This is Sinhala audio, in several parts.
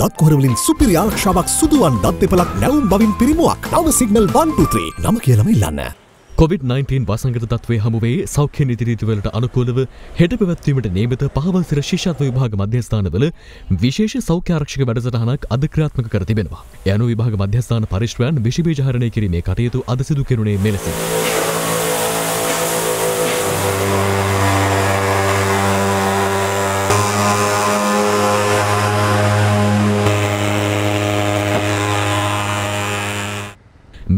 දත්කොරවලින් සුපිරි ආරක්ෂාවක් සුදුවන් දත් දෙපලක් නැවුම් බවින් පිරිමුවක් නව සිගනල් 123 නම කියලම ඉල්ලන්න. COVID-19 වසංගත තත්වේ හමුවේ සෞඛ්‍ය නිතිරීතිවලට අනුකූලව හෙට පැවැත්වීමට නේමත පහවසර ශිෂත්ව විභාග මධ්‍යස්ථානවල විශේෂ සෞඛ්‍යාරක්ෂක වැඩසටහනක් අධක්‍රාත්මක කර තිබෙනවා. යනු විභාග මධ්‍යස්ථාන පරිශ්‍රයන් විශිබේ ජහරණය කිරීමේ කටයුතු අදසිදු කෙරුණේ මෙලෙසින්.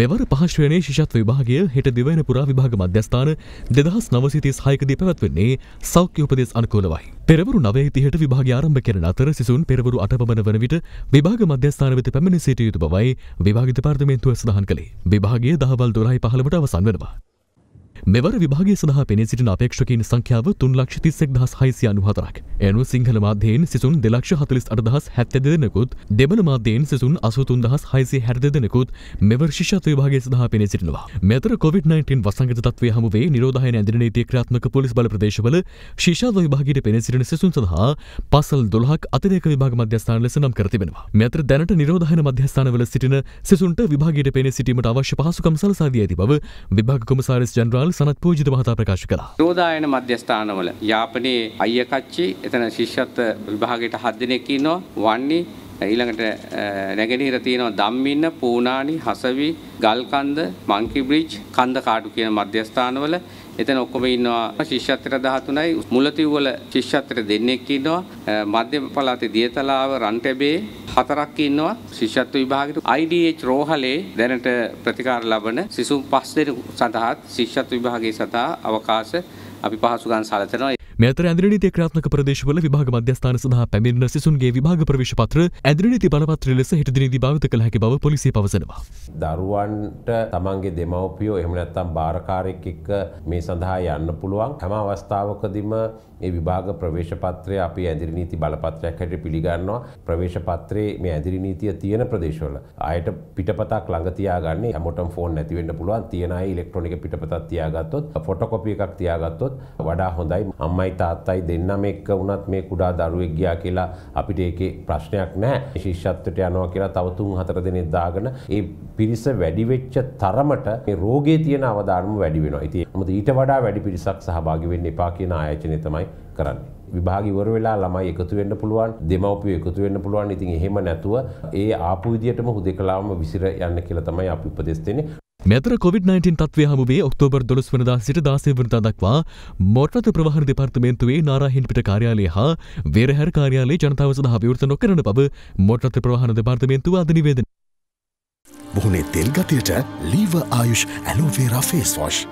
මෙවර පහශ්වනේ ශිෂත් විභාගය හෙට දෙවන පුරා විභාග මධ්‍යස්ථාන දෙදහස් නවසිතිස් හයකදී පැවැත්වෙන්නේ සෞඛ්‍ය උපදෙස් අනුකූලවයි. පෙරවරු නවයිතිහට විභාග ආරම්භ කරන අතර සිසුන් පෙරවරු අටපමන වන විට විභාග මධ්‍යස්ථාන වෙත පැමිණ සිටිය යුතු බවයි විභාග දෙපාර්තමේන්තුව සඳහන් කළේ. විභාගය දහවල් දොළහයි පහළවට අවසන් වෙනවා. මෙවර විභාගය සඳහා පෙනී සිටින අපේක්ෂකින් සංඛ්‍යාව තුන් ලක්ෂ තිස්සෙක් දහස් හයිසිය අනුහතරක්. එනු සිංහල මාධ්‍යයෙන් සිසුන් දෙලක්ෂ හතලිස් අටදහස් හැත්ත දෙනෙකුත් දෙබල මාධ්‍යයෙන් සිසුන් අසුතුන් දහස් හයිසේ හැරද දෙනෙකුත් මෙවර්ශිෂත්ව විභාගේ සඳහා පෙන සිටිනවා. මෙතර කොවිD-19 වසංගත තත්වය හමුවේ නිරෝධායන ඇඳන නීතිය ක්‍රියාත්මක පොලිස් බල ප්‍රදේශවල ශිෂාත්ව විභාගයට පෙන සිටින සිසුන් සඳහා පසල් දොළහක් අතිරේක විභාග මධ්‍යස්ථාන ලෙස නම් කර තිබෙනවා. මෙතර දැනට නිරෝධායන මධ්‍යස්ථානවල සිටින සිසුන්ට විභාගයට පෙන සිටීමට අවශ්‍ය පහසුකම් සලසා දී ඇති බව විභාග කොමසාරිස් ජනරාල් සනත් පූජිත මහතා ප්‍රකාශ කළා. නිරෝධායන මධ්‍යස්ථානවල යාපනයේ අයියකච්චි එතන ශිෂ්‍යත්ව විභාගයට හත් දෙනෙක් ඉන්නවා. වන්නේ ඊළඟට නැගෙනහිර තියෙනවා ධම්මින්න, පූනානි, හසවි, ගල්කන්ද, මංකි බ්‍රිජ්, කන්දකාඩු කියන මධ්‍යස්ථානවල එතන ඔක්කොම ඉන්නවා ශිෂ්‍යත්වයට 13යි මුලතිව් වල ශිෂ්‍යත්වයට දෙන්නෙක් ඉන්නවා මධ්‍යම පළාතේ දියතලාව රන්ටැබේ හතරක් ඉන්නවා ශිෂ්‍යත්ව විභාගෙට IDH රෝහලේ දැනට ප්‍රතිකාර ලබන සිසුන් පස් දෙනෙකු සඳහා ශිෂ්‍යත්ව විභාගයේ සඳහා අවකාශ අපි පහසුකම් සලසනවා මෙතර ඇදිරනීති ක්‍රාත්මක ප්‍රදේශවල විභාග මධ්‍යස්ථාන සඳහා පැමිණෙන සිසුන්ගේ විභාග ප්‍රවේශ පත්‍ර ඇදිරනීති බලපත්‍ර ලෙස හිටදිනේදී භාවිත කළ හැකි බව පොලිසිය පවසනවා. දරුවන්ට තමන්ගේ දෙමව්පියෝ එහෙම නැත්නම් බාරකාරයෙක් එක්ක මේ සඳහා යන්න පුළුවන්. හැම අවස්ථාවකදීම මේ විභාග ප්‍රවේශ පත්‍රය අපි ඇදිරනීති බලපත්‍රයක් හැටියට පිළිගන්නවා. ප්‍රවේශ පත්‍රයේ මේ ඇදිරනීතිය තියෙන ප්‍රදේශවල ආයට පිටපතක් ළඟ තියාගන්න හැමෝටම ෆෝන් නැති වෙන්න පුළුවන්. තියෙන අය ඉලෙක්ට්‍රොනික පිටපතක් තියාගත්තොත් ෆොටෝකොපි එකක් තියාගත්තොත් වඩා හොඳයි. අම්මයි අම්මයි තාත්තයි දෙන්නම එක්ක වුණත් මේ කුඩා දරුවෙක් ගියා කියලා අපිට ඒකේ ප්‍රශ්නයක් නැහැ. ශිෂ්‍යත්වයට යනවා කියලා තව තුන් හතර දෙනෙක් දාගෙන ඒ පිරිස වැඩි වෙච්ච තරමට මේ රෝගේ තියෙන අවදානම වැඩි වෙනවා. ඉතින් මොකද ඊට වඩා වැඩි පිරිසක් සහභාගී වෙන්න එපා කියන ආයෝජනය තමයි කරන්නේ. විභාග ඉවර වෙලා ළමයි එකතු වෙන්න පුළුවන් දෙමව්පියෝ එකතු වෙන්න පුළුවන් ඉතින් එහෙම නැතුව ඒ ආපු විදියටම හුදෙකලාවම විසිර යන්න කියලා තමයි අපි උපදෙස් දෙන්නේ මෙතර කොවිD-19 තත්වය හමුවේ ඔක්තෝබර් දොළස් වනදා සිට දාසය වනතා දක්වා මොට්‍රත ප්‍රවාහර දෙපර්තමේන්තුවේ නාරාහින් පිට කාර්යාලය හා වේරහැර කාර්යාලේ ජනතාව සඳහා විවෘත නොකරන බව මොට්‍රත ප්‍රවාහන දෙපාර්තමේන්තුව අද නිවේදනය. මුහුණේ තෙල් ගතියට ලීව ආයුෂ් ඇලෝවේරා ෆේස් වොෂ්.